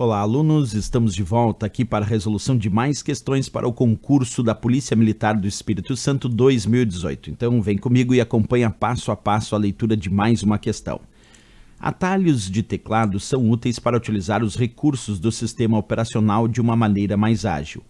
Olá, alunos. Estamos de volta aqui para a resolução de mais questões para o concurso da Polícia Militar do Espírito Santo 2018. Então, vem comigo e acompanha passo a passo a leitura de mais uma questão. Atalhos de teclado são úteis para utilizar os recursos do sistema operacional de uma maneira mais ágil.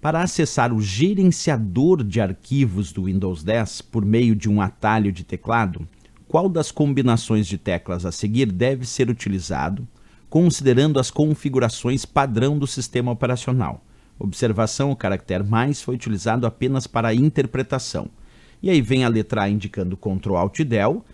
Para acessar o gerenciador de arquivos do Windows 10 por meio de um atalho de teclado, qual das combinações de teclas a seguir deve ser utilizado? considerando as configurações padrão do sistema operacional. Observação, o caractere mais foi utilizado apenas para interpretação. E aí vem a letra A indicando Ctrl Alt Del,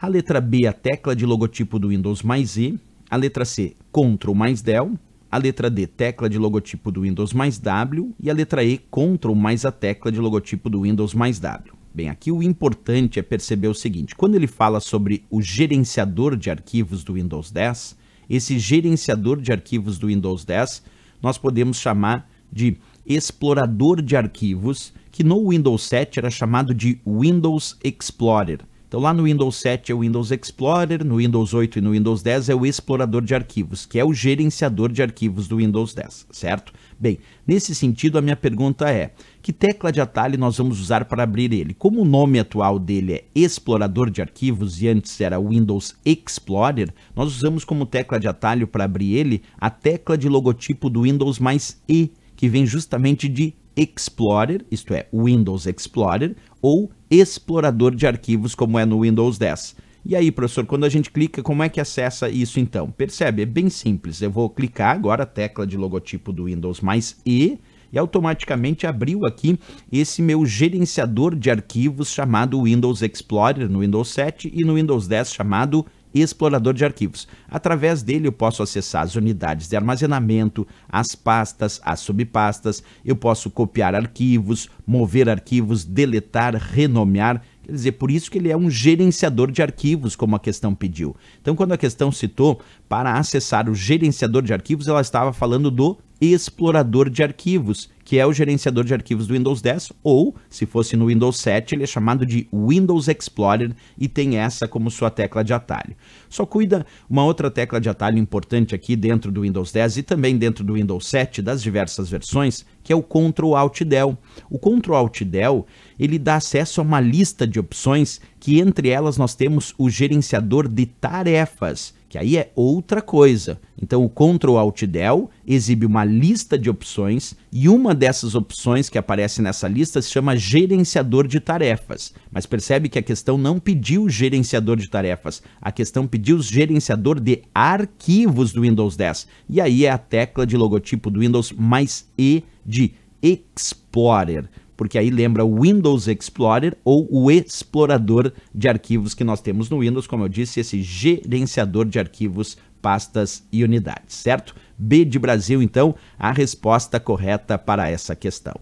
a letra B a tecla de logotipo do Windows mais I, a letra C Ctrl mais Del, a letra D tecla de logotipo do Windows mais W e a letra E Ctrl mais a tecla de logotipo do Windows mais W. Bem, aqui o importante é perceber o seguinte, quando ele fala sobre o gerenciador de arquivos do Windows 10, esse gerenciador de arquivos do Windows 10, nós podemos chamar de explorador de arquivos, que no Windows 7 era chamado de Windows Explorer. Então lá no Windows 7 é o Windows Explorer, no Windows 8 e no Windows 10 é o explorador de arquivos, que é o gerenciador de arquivos do Windows 10, certo? Bem, nesse sentido a minha pergunta é: que tecla de atalho nós vamos usar para abrir ele? Como o nome atual dele é explorador de arquivos e antes era Windows Explorer, nós usamos como tecla de atalho para abrir ele a tecla de logotipo do Windows mais E, que vem justamente de Explorer, isto é, Windows Explorer, ou Explorador de Arquivos, como é no Windows 10. E aí, professor, quando a gente clica, como é que acessa isso então? Percebe? É bem simples. Eu vou clicar agora a tecla de logotipo do Windows mais E e automaticamente abriu aqui esse meu gerenciador de arquivos chamado Windows Explorer no Windows 7 e no Windows 10 chamado e explorador de arquivos. Através dele eu posso acessar as unidades de armazenamento, as pastas, as subpastas, eu posso copiar arquivos, mover arquivos, deletar, renomear, Quer dizer, por isso que ele é um gerenciador de arquivos, como a questão pediu. Então, quando a questão citou para acessar o gerenciador de arquivos, ela estava falando do explorador de arquivos, que é o gerenciador de arquivos do Windows 10, ou, se fosse no Windows 7, ele é chamado de Windows Explorer e tem essa como sua tecla de atalho. Só cuida uma outra tecla de atalho importante aqui dentro do Windows 10 e também dentro do Windows 7 das diversas versões, que é o Ctrl Alt Del. O Ctrl Alt Del, ele dá acesso a uma lista de opções que entre elas nós temos o gerenciador de tarefas que aí é outra coisa. Então o Ctrl Alt Del exibe uma lista de opções e uma dessas opções que aparece nessa lista se chama gerenciador de tarefas. Mas percebe que a questão não pediu gerenciador de tarefas, a questão pediu gerenciador de arquivos do Windows 10. E aí é a tecla de logotipo do Windows mais E de Explorer porque aí lembra o Windows Explorer ou o explorador de arquivos que nós temos no Windows, como eu disse, esse gerenciador de arquivos, pastas e unidades, certo? B de Brasil, então, a resposta correta para essa questão.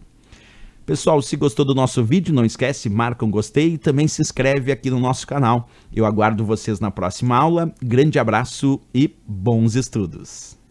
Pessoal, se gostou do nosso vídeo, não esquece, marca um gostei e também se inscreve aqui no nosso canal. Eu aguardo vocês na próxima aula. Grande abraço e bons estudos!